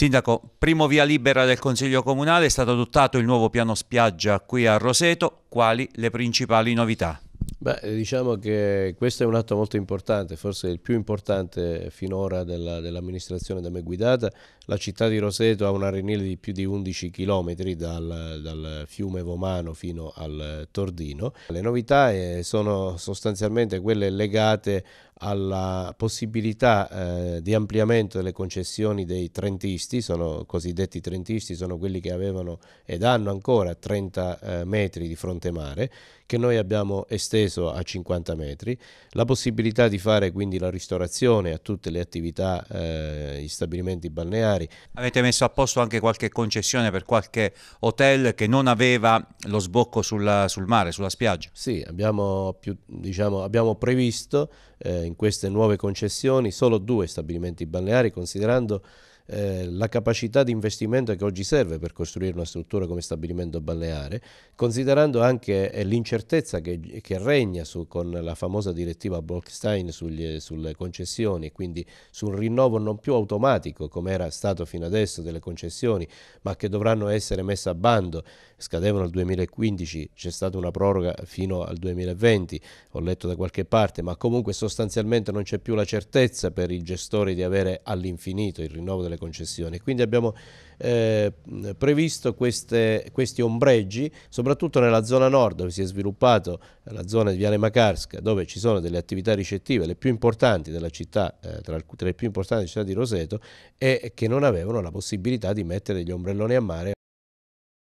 Sindaco, primo via libera del Consiglio Comunale è stato adottato il nuovo piano spiaggia qui a Roseto, quali le principali novità? Beh, diciamo che questo è un atto molto importante, forse il più importante finora dell'amministrazione dell da me guidata. La città di Roseto ha un renile di più di 11 km dal, dal fiume Vomano fino al Tordino. Le novità eh, sono sostanzialmente quelle legate alla possibilità eh, di ampliamento delle concessioni dei trentisti, sono cosiddetti trentisti, sono quelli che avevano ed hanno ancora 30 eh, metri di fronte mare, che noi abbiamo esteso sospeso a 50 metri, la possibilità di fare quindi la ristorazione a tutte le attività, eh, gli stabilimenti balneari. Avete messo a posto anche qualche concessione per qualche hotel che non aveva lo sbocco sulla, sul mare, sulla spiaggia? Sì, abbiamo, più, diciamo, abbiamo previsto eh, in queste nuove concessioni solo due stabilimenti balneari, considerando eh, la capacità di investimento che oggi serve per costruire una struttura come stabilimento balneare, considerando anche eh, l'incertezza che, che, regna su, con la famosa direttiva Bolkestein sugli, sulle concessioni, quindi su un rinnovo non più automatico come era stato fino adesso delle concessioni, ma che dovranno essere messe a bando, scadevano nel 2015, c'è stata una proroga fino al 2020, ho letto da qualche parte, ma comunque sostanzialmente non c'è più la certezza per i gestori di avere all'infinito il rinnovo delle concessioni. Quindi abbiamo eh, previsto queste, questi ombreggi, soprattutto nella zona nord dove si è sviluppato la zona di Viale Macarska, dove ci sono delle attività ricettive, le più importanti della città, eh, tra, tra le più importanti della città di Roseto, e che non avevano la possibilità di mettere gli ombrelloni a mare.